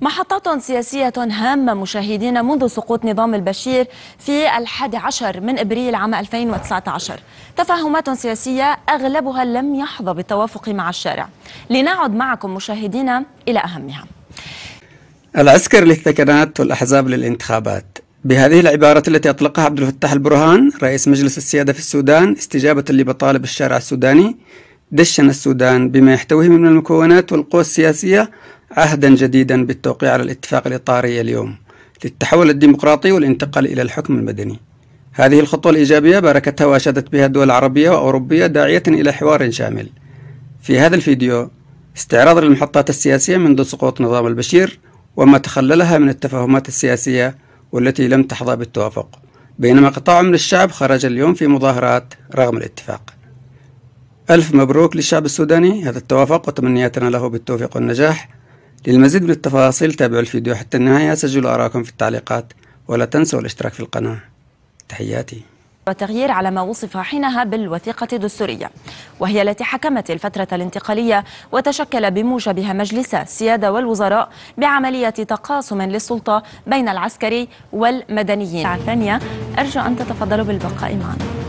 محطات سياسية هامة مشاهدين منذ سقوط نظام البشير في الحادي عشر من إبريل عام 2019 تفاهمات سياسية أغلبها لم يحظى بالتوافق مع الشارع لنعد معكم مشاهدينا إلى أهمها العسكر للثكنات والأحزاب للانتخابات بهذه العبارة التي أطلقها عبد الفتاح البرهان رئيس مجلس السيادة في السودان استجابة لبطالب الشارع السوداني دشن السودان بما يحتويه من المكونات والقوى السياسية عهدا جديدا بالتوقيع على الاتفاق الإطاري اليوم للتحول الديمقراطي والانتقال إلى الحكم المدني هذه الخطوة الإيجابية باركتها وأشادت بها الدول العربية وأوروبية داعية إلى حوار شامل في هذا الفيديو استعراض للمحطات السياسية منذ سقوط نظام البشير وما تخللها من التفاهمات السياسية والتي لم تحظى بالتوافق بينما قطاع من الشعب خرج اليوم في مظاهرات رغم الاتفاق ألف مبروك للشعب السوداني هذا التوافق وتمنياتنا له بالتوفيق والنجاح للمزيد من التفاصيل تابعوا الفيديو حتى النهاية سجلوا آراءكم في التعليقات ولا تنسوا الاشتراك في القناة تحياتي وتغيير على ما وصف حينها بالوثيقة الدستورية وهي التي حكمت الفترة الانتقالية وتشكل بموجبها مجلس السيادة والوزراء بعملية تقاسم للسلطة بين العسكري والمدنيين الثانية أرجو أن تتفضلوا بالبقاء معنا